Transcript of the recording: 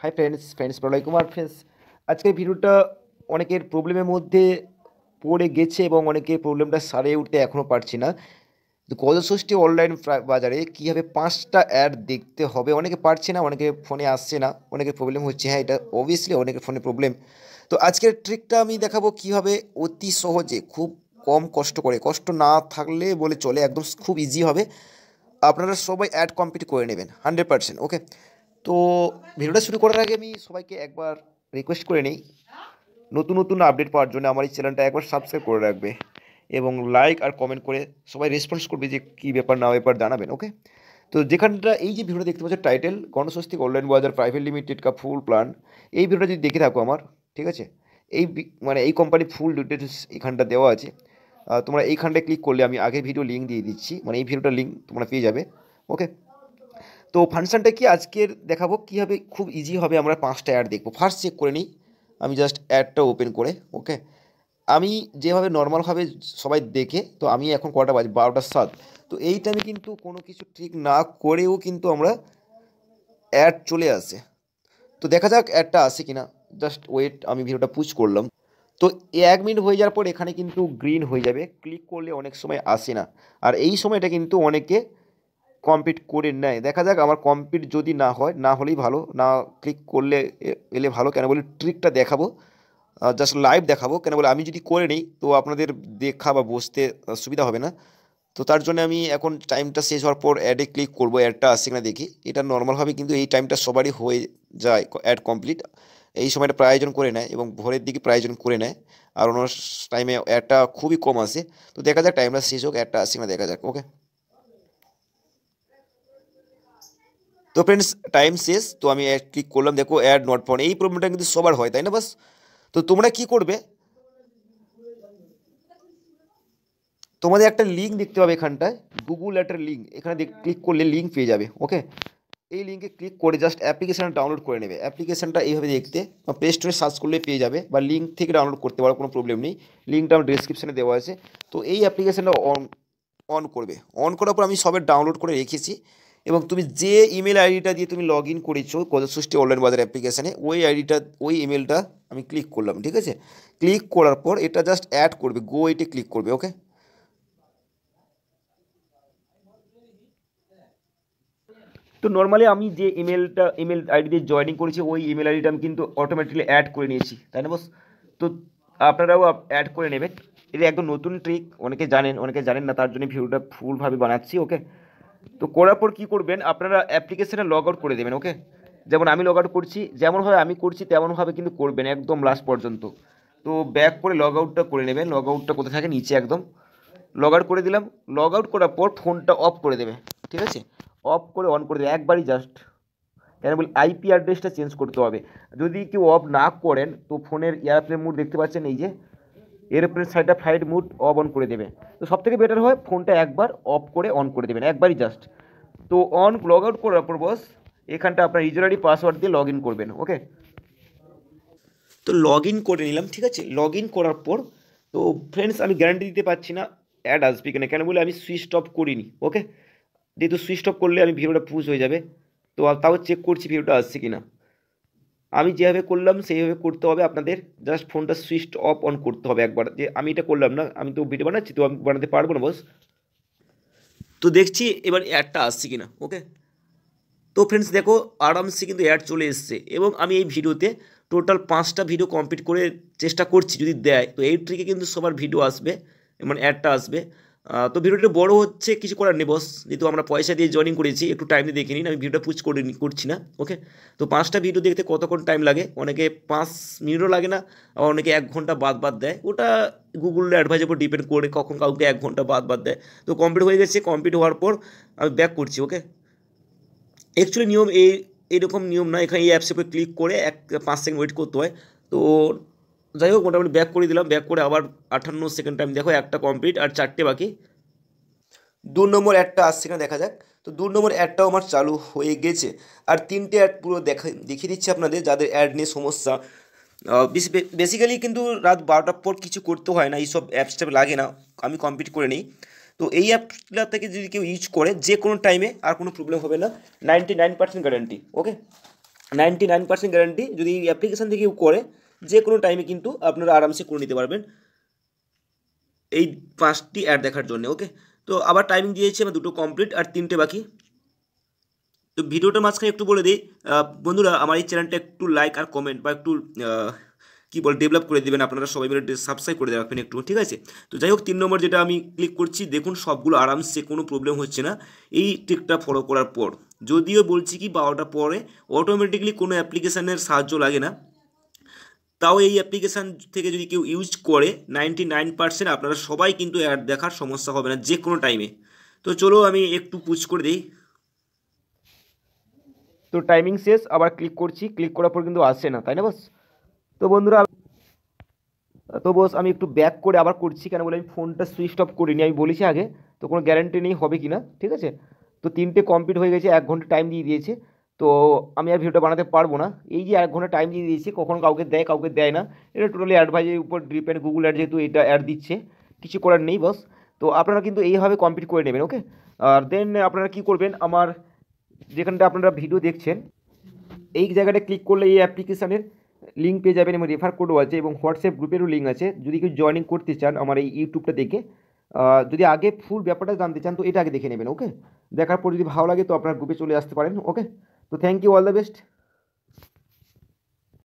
high friends friends Pralay Kumar friends আজকের ভিডিওটা অনেকের প্রবলেমের মধ্যে পড়ে গেছে এবং অনেকের প্রবলেমটা সারিয়ে উঠতে এখনও পারছি না গত ষষ্ঠী অনলাইন বাজারে কীভাবে পাঁচটা অ্যাড দেখতে হবে অনেকে পারছে না অনেকে ফোনে আসছে না অনেকের প্রবলেম হচ্ছে হ্যাঁ এটা অবভিয়াসলি অনেকের ফোনে প্রবলেম তো আজকের ট্রিকটা আমি দেখাবো কীভাবে অতি সহজে খুব কম কষ্ট করে কষ্ট না থাকলে বলে চলে একদম খুব ইজি হবে আপনারা সবাই অ্যাড কমপ্লিট করে নেবেন হান্ড্রেড পার্সেন্ট ওকে তো ভিডিওটা শুরু করার আগে আমি সবাইকে একবার রিকোয়েস্ট করে নিই নতুন নতুন আপডেট পাওয়ার জন্য আমার এই চ্যানেলটা একবার সাবস্ক্রাইব করে রাখবে এবং লাইক আর কমেন্ট করে সবাই রেসপন্স করবে যে কী ব্যাপার না ব্যাপার জানাবেন ওকে তো যেখানটা এই যে ভিডিওটা দেখতে পাচ্ছি title Ganaswastik online bazar private limited কা ফুল প্ল্যান এই ভিডিওটা যদি দেখে থাকো আমার ঠিক আছে এই মানে এই কোম্পানি ফুল ডিটেলস এখানটা দেওয়া আছে তোমরা এইখানটায় ক্লিক করলে আমি আগে ভিডিও লিঙ্ক দিয়ে দিচ্ছি মানে এই ভিডিওটা লিঙ্ক তোমরা পেয়ে যাবে ওকে তো ফাংশানটা কি আজকের দেখাবো কীভাবে খুব ইজি হবে আমরা পাঁচটা অ্যাড দেখবো ফার্স্ট চেক করে নিই আমি জাস্ট অ্যাডটা ওপেন করে ওকে আমি যেভাবে নর্মালভাবে সবাই দেখে তো আমি এখন কটা বাজ বারোটা সাত তো এই টাইমে কিন্তু কোনো কিছু ঠিক না করেও কিন্তু আমরা অ্যাড চলে আসে তো দেখা যাক অ্যাডটা আসে কি না জাস্ট ওয়েট আমি ভিডিওটা পুশ করলাম তো এক মিনিট হয়ে যাওয়ার পর এখানে কিন্তু গ্রিন হয়ে যাবে ক্লিক করলে অনেক সময় আসে না আর এই সময়টা কিন্তু অনেকে কমপ্লিট করে নেয় দেখা যাক আমার কমপ্লিট যদি না হয় না হলেই ভালো না ক্লিক করলে এলে ভালো কেন বলি ট্রিকটা দেখাবো জাস্ট লাইভ দেখাবো কেন বলে আমি যদি করে নিই তো আপনাদের দেখা বা বসতে সুবিধা হবে না তো তার জন্য আমি এখন টাইমটা শেষ হওয়ার পর অ্যাডে ক্লিক করবো অ্যাডটা আসছে কিনা দেখি এটা নর্মালভাবে কিন্তু এই টাইমটা সবারই হয়ে যায় অ্যাড কমপ্লিট এই সময়টা প্রায়োজন করে নেয় এবং ভোরের দিকে প্রায়োজন করে নেয় আর অন্য টাইমে অ্যাডটা খুবই কম আসে তো দেখা যাক টাইমটা শেষ হোক অ্যাডটা আসছে কিনা দেখা যাক ওকে তো ফ্রেন্ডস টাইম শেষ তো আমি ক্লিক করলাম দেখো অ্যাড নট ফোন এই প্রবলেমটা কিন্তু সবার হয় তাই না বাস তো তোমরা কি করবে তোমাদের একটা লিঙ্ক দেখতে পাবে এখানটায় গুগল অ্যাটের লিঙ্ক এখানে ক্লিক করলে লিঙ্ক পেয়ে যাবে ওকে এই লিঙ্কে ক্লিক করে জাস্ট অ্যাপ্লিকেশানটা ডাউনলোড করে নেবে অ্যাপ্লিকেশানটা এইভাবে দেখতে বা প্লে স্টোরে সার্চ করলে পেয়ে যাবে বা লিঙ্ক থেকে ডাউনলোড করতে পারো কোনো প্রবলেম নেই লিঙ্কটা আমার ডিসক্রিপশানে দেওয়া আছে তো এই অ্যাপ্লিকেশানটা অন অন করবে অন করার পর আমি সবে ডাউনলোড করে রেখেছি এবং তুমি যে ইমেল আইডিটা দিয়ে তুমি লগ ইন করেছো সৃষ্টি অনলাইন বাজার অ্যাপ্লিকেশানে ওই আইডিটা ওই ইমেলটা আমি ক্লিক করলাম ঠিক আছে ক্লিক করার পর এটা জাস্ট অ্যাড করবে গো এটে ক্লিক করবে ওকে তো নর্মালি আমি যে ইমেলটা ইমেল আইডি দিয়ে জয়নিং করেছি ওই ইমেল আইডিটা আমি কিন্তু অটোমেটিকলি অ্যাড করে নিয়েছি তাই না বস তো আপনারাও অ্যাড করে নেবেন এটা একদম নতুন ট্রিক অনেকে জানেন অনেকে জানেন না তার জন্য ভিডিওটা ফুলভাবে বানাচ্ছি ওকে তো করার পর কী করবেন আপনারা অ্যাপ্লিকেশানে লগ আউট করে দেবেন ওকে যেমন আমি লগ আউট করছি যেমনভাবে আমি করছি তেমনভাবে কিন্তু করবেন একদম লাস্ট পর্যন্ত তো ব্যাক করে লগ আউটটা করে নেবেন লগ আউটটা কোথায় থাকে নিচে একদম লগ আউট করে দিলাম লগ আউট করার পর ফোনটা অফ করে দেবে ঠিক আছে অফ করে অন করে দেবে একবারই জাস্ট কেন বলি আইপি অ্যাড্রেসটা চেঞ্জ করতে হবে যদি কেউ অফ না করেন তো ফোনের এয়ারপ্লেন মোড দেখতে পাচ্ছেন এই যে এরোপ্লেন সাইডটা ফ্লাইট মুড অফ অন করে দেবে তো সব থেকে বেটার হয় ফোনটা একবার অফ করে অন করে দেবেন একবারই জাস্ট তো অন লগ আউট করার পর বস এখানটা আপনার ইউজার পাসওয়ার্ড দিয়ে লগ ইন করবেন ওকে তো লগ ইন করে নিলাম ঠিক আছে লগ ইন করার পর তো ফ্রেন্ডস আমি গ্যারান্টি দিতে পারছি না অ্যাড আসবে কেন কেন বলে আমি সুইচ অফ করিনি ওকে যেহেতু সুইচ অফ করলে আমি ভিডিওটা পুজ হয়ে যাবে তো তাও চেক করছি ভিডিওটা আসছে কিনা আমি যেভাবে করলাম সেইভাবে করতে হবে আপনাদের জাস্ট ফোনটা সুইচ অফ অন করতে হবে একবার যে আমি এটা করলাম না আমি তো ভিডিও বানাচ্ছি তো আমি বানাতে পারবো না বস তো দেখছি এবার অ্যাডটা আসছে কিনা ওকে তো ফ্রেন্ডস দেখো আরামসে কিন্তু অ্যাড চলে এসছে এবং আমি এই ভিডিওতে টোটাল পাঁচটা ভিডিও কমপ্লিট করে চেষ্টা করছি যদি দেয় তো এই ট্রিকে কিন্তু সবার ভিডিও আসবে মানে অ্যাডটা আসবে তো ভিডিওটা বড় হচ্ছে কিছু করার নেই বস যেহেতু আমরা পয়সা দিয়ে জয়নিং করেছি একটু টাইম দিয়ে দেখে নিন আমি ভিডিওটা পুজ করে করছি না ওকে তো পাঁচটা ভিডিও দেখতে কতক্ষণ টাইম লাগে অনেকে পাঁচ মিনিটও লাগে না আবার অনেকে এক ঘন্টা বাদ বাদ দেয় ওটা গুগল অ্যাডভাইসের উপর ডিপেন্ড করে কখন কাউকে এক ঘন্টা বাদ বাদ দেয় তো কমপ্লিট হয়ে গেছে কমপ্লিট হওয়ার পর আমি ব্যাক করছি ওকে অ্যাকচুয়ালি নিয়ম এই এরকম নিয়ম না এখানে এই অ্যাপসের উপর ক্লিক করে এক পাঁচ সেকেন্ড ওয়েট করতে হয় তো যাই হোক মোটামুটি ব্যাক করে দিলাম ব্যাক করে আবার আঠান্ন সেকেন্ড টাইম দেখো একটা কমপ্লিট আর চারটে বাকি দু নম্বর অ্যাডটা আসছে না দেখা যাক তো দু নম্বর অ্যাডটাও আমার চালু হয়ে গেছে আর তিনটে অ্যাড পুরো দেখা দেখিয়ে দিচ্ছি আপনাদের যাদের অ্যাড নিয়ে সমস্যা বেসিক্যালি কিন্তু রাত বারোটার পর কিছু করতে হয় না এইসব অ্যাপস ট্যাপ লাগে না আমি কমপ্লিট করে নিই তো এই অ্যাপটা থেকে যদি কেউ ইউজ করে যে কোনো টাইমে আর কোনো প্রবলেম হবে না ninety nine percent guarantee okay ninety nine percent guarantee যদি এই অ্যাপ্লিকেশান থেকে কেউ করে যে কোনো টাইমে কিন্তু আপনারা আরামসে করে নিতে পারবেন এই পাঁচটি অ্যাড দেখার জন্য ওকে তো আবার টাইমিং দিয়েছি আমার দুটো কমপ্লিট আর তিনটে বাকি তো ভিডিওটা মাঝখানে একটু বলে দিই বন্ধুরা আমার এই চ্যানেলটা একটু লাইক আর কমেন্ট বা একটু কী বল ডেভেলপ করে দেবেন আপনারা সবাই মিলে সাবস্ক্রাইব করে দেবেন একটু ঠিক আছে তো যাই হোক তিন নম্বর যেটা আমি ক্লিক করছি দেখুন সবগুলো আরামসে কোনো প্রবলেম হচ্ছে না এই ট্রিকটা ফলো করার পর যদিও বলছি কি বারোটা পরে অটোমেটিকলি কোনো অ্যাপ্লিকেশানের সাহায্য লাগে না তাও এই অ্যাপ্লিকেশান থেকে যদি কেউ ইউজ করে নাইনটি নাইন পার্সেন্ট আপনারা সবাই কিন্তু অ্যাড দেখার সমস্যা হবে না যে কোনো টাইমে তো চলো আমি একটু পুচ করে দিই তো টাইমিং শেষ আবার ক্লিক করছি ক্লিক করার পর কিন্তু আসে না তাই না বস তো বন্ধুরা তো বস আমি একটু ব্যাক করে আবার করছি কেন বলে আমি ফোনটা সুইচ অফ করিনি আমি বলেছি আগে তো কোনো গ্যারেন্টি নেই হবে কি না ঠিক আছে তো তিনটে কমপ্লিট হয়ে গেছে এক ঘন্টা টাইম দিয়ে দিয়েছে তো আমি আর ভিডিওটা বানাতে পারবো না এই যে এক ঘন্টা টাইম দিয়ে দিয়েছি কখন কাউকে দেয় কাউকে দেয় না এটা টোটালি অ্যাডভাইজের উপর ডিপেন্ড গুগল অ্যাড যেহেতু এটা অ্যাড দিচ্ছে কিছু করার নেই বস তো আপনারা কিন্তু এইভাবে কমপ্লিট করে নেবেন ওকে আর দেন আপনারা কি করবেন আমার যেখানটা আপনারা ভিডিও দেখছেন এই জায়গাটা ক্লিক করলে এই অ্যাপ্লিকেশানের লিঙ্ক পেয়ে যাবেন এবং রেফার কোডও আছে এবং হোয়াটসঅ্যাপ গ্রুপেরও লিঙ্ক আছে যদি কেউ জয়েনিং করতে চান আমার এই ইউটিউবটা দেখে যদি আগে ফুল ব্যাপারটা জানতে চান তো এটা আগে দেখে নেবেন ওকে দেখার পর যদি ভালো লাগে তো আপনার গ্রুপে চলে আসতে পারেন ওকে তো thank you all the best